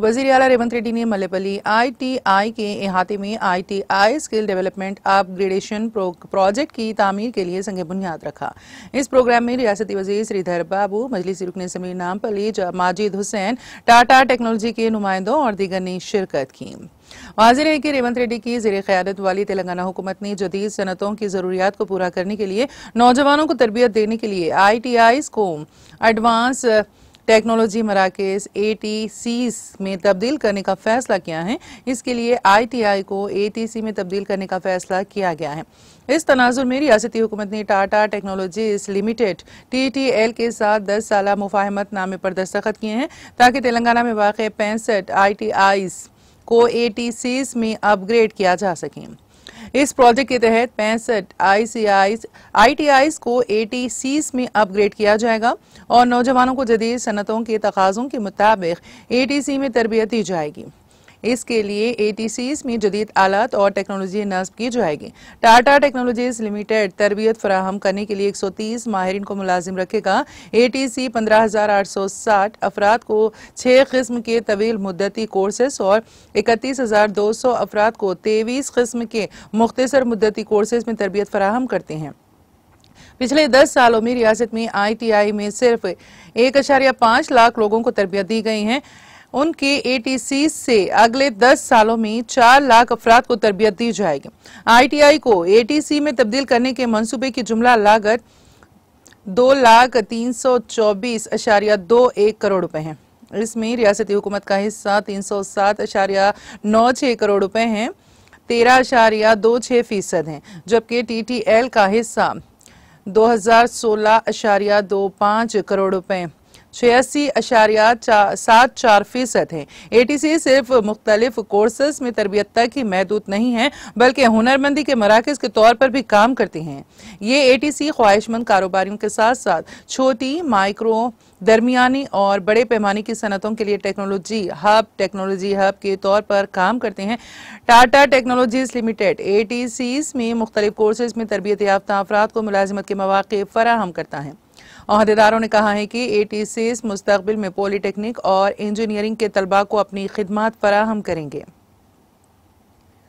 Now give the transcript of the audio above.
वजीर अला रेवंत रेड्डी ने टी आईटीआई के अहाते में ITI skill development upgradation project की तमीर के लिए संग बुनियाद रखा इस प्रोग्राम में रियासती वजीर श्रीधर बाबू मजलिस रुकन समीर नामपली माजिद हुसैन टाटा टेक्नोलॉजी के नुमाइंदों और दीगर ने शिरकत की वाजिर है कि रेवंत रेड्डी की जेर क्यादत वाली तेलंगाना हुकूमत ने जदीद सनतों की ज़रूरियात को पूरा करने के लिए नौजवानों को तरबियत देने के लिए आई टी आईज को एडवांस टेक्नोलॉजी मराकेज ए में तब्दील करने का फैसला किया है इसके लिए आईटीआई को ए में तब्दील करने का फैसला किया गया है इस तनाजुर में रियासती हुकूमत ने टाटा टेक्नोलॉजीज लिमिटेड टीटीएल के साथ दस साल मुफाहमत नामे पर दस्तखत किए हैं ताकि तेलंगाना में वाक़ पैंसठ आई को ए में अपग्रेड किया जा सकें इस प्रोजेक्ट के तहत पैंसठ आई को ए में अपग्रेड किया जाएगा और नौजवानों को जदीद सनतों के तकाजों के मुताबिक ए में तरबियत दी जाएगी इसके लिए ए में जदीद आलात और टेक्नोलॉजी नस्ब की जाएगी टाटा टेक्नोलॉजीज लिमिटेड तरबियत फराहम करने के लिए 130 माहरीन को मुलाजिम रखेगा ए सौ साठ अफराद को छः किस्म के तवील मुद्दती कोर्सेस और 31,200 अफराद को तेईस किस्म के मुख्तर मुद्दती कोर्सेज में तरबियत फराहम करते हैं पिछले दस सालों में रियासत में आईटीआई में सिर्फ एक अशारिया पाँच लाख लोगों को तरबियत दी गई है उनके एटीसी से अगले 10 सालों में 4 लाख अफराद को तरबियत दी जाएगी आईटीआई को एटीसी में तब्दील करने के मंसूबे की जुमला लागत दो लाख तीन सौ चौबीस अशारिया दो एक करोड़ रुपए हैं इसमें रियासती हुकूमत का हिस्सा तीन सौ सात अशारिया नौ छः करोड़ रुपए हैं तेरह अशारिया दो छः फीसद हैं जबकि टीटीएल का हिस्सा दो हजार सोलह अशारिया दो पाँच करोड़ रुपए छियासी अशारिया सात चार फीसद हैं सी सिर्फ मुख्तलिफ कोर्सेज में तरबियत तक ही महदूद नहीं है बल्कि हुनरमंदी के मराकज के तौर पर भी काम करती हैं ये ए टी सी ख्वाहिशमंद कारोबारियों के साथ साथ छोटी माइक्रो दरमियानी और बड़े पैमाने की सनतों के लिए टेक्नोलॉजी हब टेक्नोलॉजी हब के तौर पर काम करते हैं Tata technologies limited A T Cs में मुख्तलिफ कोर्सेज में तरबियत याफ्ता अफराद को मुलाजमत के मौके फराहम करता है अहदेदारों ने कहा है कि ए टी सीज मुस्तबिल में पॉलीटेक्निक और इंजीनियरिंग के तलबा को अपनी खिदमत फराहम करेंगे